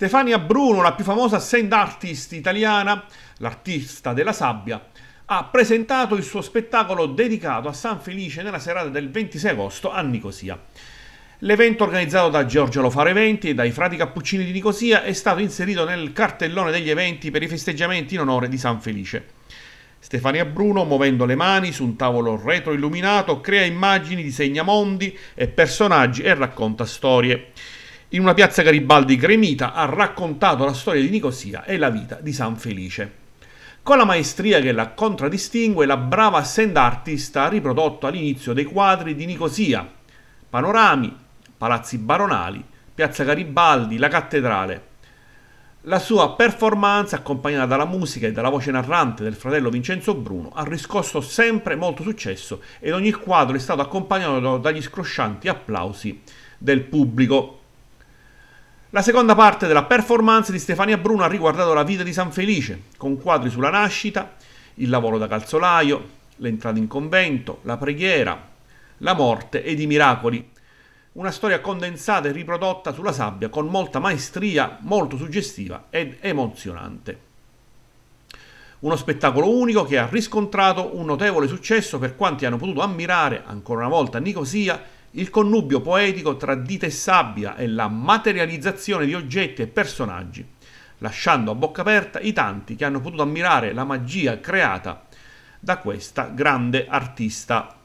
Stefania Bruno, la più famosa sand artist italiana, l'artista della sabbia, ha presentato il suo spettacolo dedicato a San Felice nella serata del 26 agosto a Nicosia. L'evento organizzato da Giorgio Lofaro Eventi e dai Frati Cappuccini di Nicosia è stato inserito nel cartellone degli eventi per i festeggiamenti in onore di San Felice. Stefania Bruno, muovendo le mani su un tavolo retroilluminato, crea immagini disegna mondi e personaggi e racconta storie in una piazza Garibaldi gremita ha raccontato la storia di Nicosia e la vita di San Felice. Con la maestria che la contraddistingue, la brava stand artist ha riprodotto all'inizio dei quadri di Nicosia, panorami, palazzi baronali, piazza Garibaldi, la cattedrale. La sua performance, accompagnata dalla musica e dalla voce narrante del fratello Vincenzo Bruno, ha riscosso sempre molto successo ed ogni quadro è stato accompagnato dagli scroscianti applausi del pubblico. La seconda parte della performance di Stefania Bruno ha riguardato la vita di San Felice, con quadri sulla nascita, il lavoro da calzolaio, l'entrata in convento, la preghiera, la morte ed i miracoli. Una storia condensata e riprodotta sulla sabbia con molta maestria, molto suggestiva ed emozionante. Uno spettacolo unico che ha riscontrato un notevole successo per quanti hanno potuto ammirare ancora una volta Nicosia il connubio poetico tra dita e sabbia e la materializzazione di oggetti e personaggi, lasciando a bocca aperta i tanti che hanno potuto ammirare la magia creata da questa grande artista.